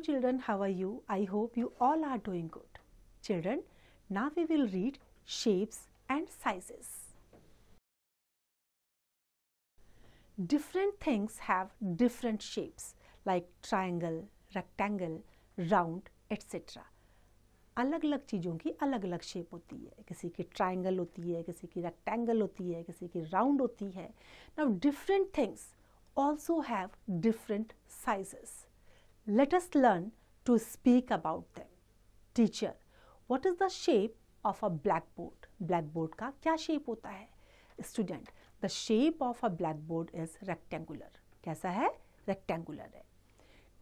children, how are you? I hope you all are doing good. Children, now we will read shapes and sizes. Different things have different shapes like triangle, rectangle, round, etc. अलग अलग चीज़ों की अलग अलग shape होती है किसी की ट्राइंगल होती है किसी की रेक्टेंगल होती है किसी की राउंड होती है now different things also have different sizes Let us learn to speak about them. Teacher, what is the shape of a blackboard? Blackboard ka kya shape hota hai Student, the shape of a blackboard is rectangular. kaisa hai Rectangular hai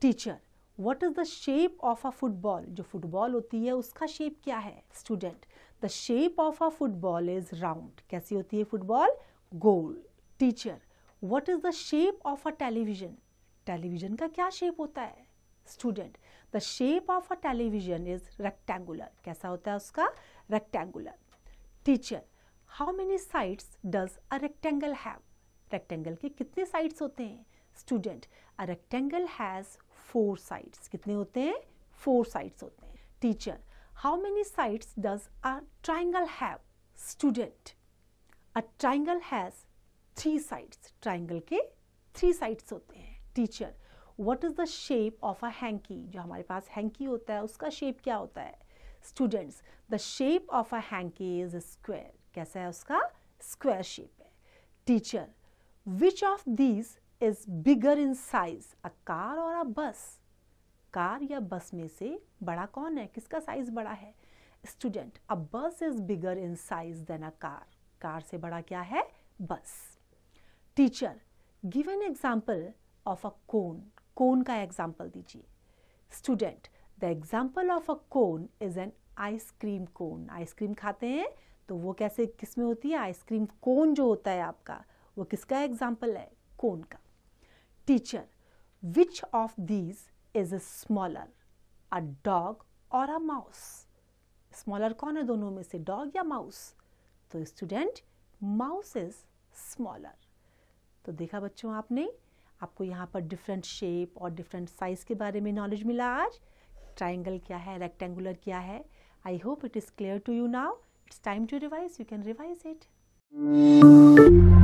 Teacher, what is the shape of a football? jo football hoti hai uska shape kya hai Student, the shape of a football is round. kaisi hoti hai football? Goal. Teacher, what is the shape of a television? television ka kya shape hota hai student the shape of a television is rectangular कैसा होता है उसका rectangular teacher how many sides does a rectangle have rectangle के कितने sides होते हैं student a rectangle has four sides कितने होते हैं फोर साइड्स होते हैं teacher how many sides does a triangle have student a triangle has three sides triangle के थ्री साइड्स होते हैं teacher what is the shape of a hanky जो हमारे पास हैंकी होता है उसका शेप क्या होता है students the shape of a hanky is square कैसा है उसका स्क्वेयर शेप है teacher which of these is bigger in size a car और अ बस कार या बस में से बड़ा कौन है किसका साइज बड़ा है student a bus is bigger in size than a car car से बड़ा क्या है bus teacher give an example of a cone cone का एग्जाम्पल दीजिए student the example of a cone is an ice cream cone ice cream खाते हैं तो वो कैसे किस में होती है आइसक्रीम कोन जो होता है आपका वो किसका एग्जाम्पल है कोन का teacher which of these is a smaller a dog और अ माउस स्मॉलर कौन है दोनों में से डॉग या माउस तो स्टूडेंट माउस इज स्मॉलर तो देखा बच्चों आपने आपको यहाँ पर डिफरेंट शेप और डिफरेंट साइज़ के बारे में नॉलेज मिला आज ट्राइंगल क्या है रेक्टेंगुलर क्या है I hope it is clear to you now it's time to revise you can revise it